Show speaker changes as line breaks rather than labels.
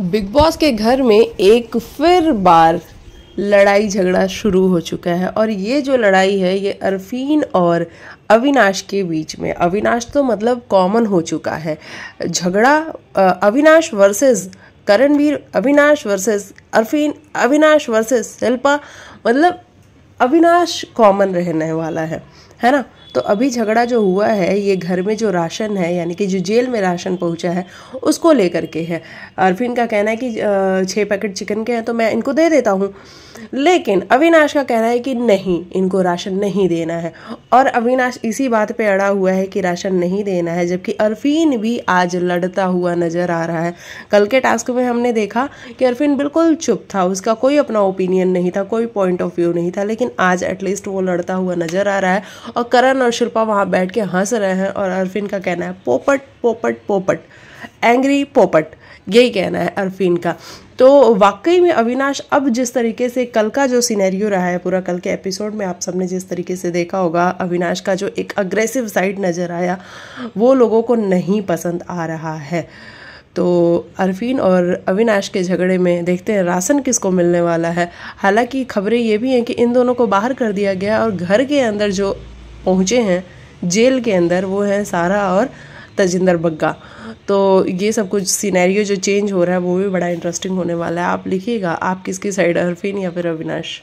big boss के घर में एक फिर बार लड़ाई झगड़ा शुरू हो चुका है और ये जो लड़ाई है ये अरफीन और अविनाश के बीच में अविनाश तो मतलब कॉमन हो चुका है झगड़ा Avinash versus Karanveer Avinash versus Arfeen Avinash versus Shilpa मतलब अविनाश कॉमन रहने वाला है है ना तो अभी झगड़ा जो हुआ है ये घर में जो राशन है यानी कि जो जेल में राशन पहुंचा है उसको लेकर के है अरफिन का कहना है कि छः पैकेट चिकन के हैं तो मैं इनको दे देता हूँ लेकिन अविनाश का कहना है कि नहीं इनको राशन नहीं देना है और अविनाश इसी बात पे अड़ा हुआ है कि राशन नहीं देना है जबकि अरफीन भी आज लड़ता हुआ नज़र आ रहा है कल के टास्क में हमने देखा कि अरफीन बिल्कुल चुप था उसका कोई अपना ओपिनियन नहीं था कोई पॉइंट ऑफ व्यू नहीं था लेकिन आज एटलीस्ट वो लड़ता हुआ नज़र आ रहा है और करण और शिल्पा वहाँ बैठ के हंस रहे हैं और अरफिन का कहना है पोपट पोपट पोपट एंग्री पोपट यही कहना है अरफिन का तो वाकई में अविनाश अब जिस तरीके से कल का जो सिनेरियो रहा है पूरा कल के एपिसोड में आप सबने जिस तरीके से देखा होगा अविनाश का जो एक अग्रेसिव साइड नज़र आया वो लोगों को नहीं पसंद आ रहा है तो अरफीन और अविनाश के झगड़े में देखते हैं राशन किसको मिलने वाला है हालांकि खबरें ये भी हैं कि इन दोनों को बाहर कर दिया गया और घर के अंदर जो पहुँचे हैं जेल के अंदर वो है सारा और तजिंदर बग्गा तो ये सब कुछ सीनैरियो जो चेंज हो रहा है वो भी बड़ा इंटरेस्टिंग होने वाला है आप लिखिएगा आप किसकी साइड अरफिन या फिर अविनाश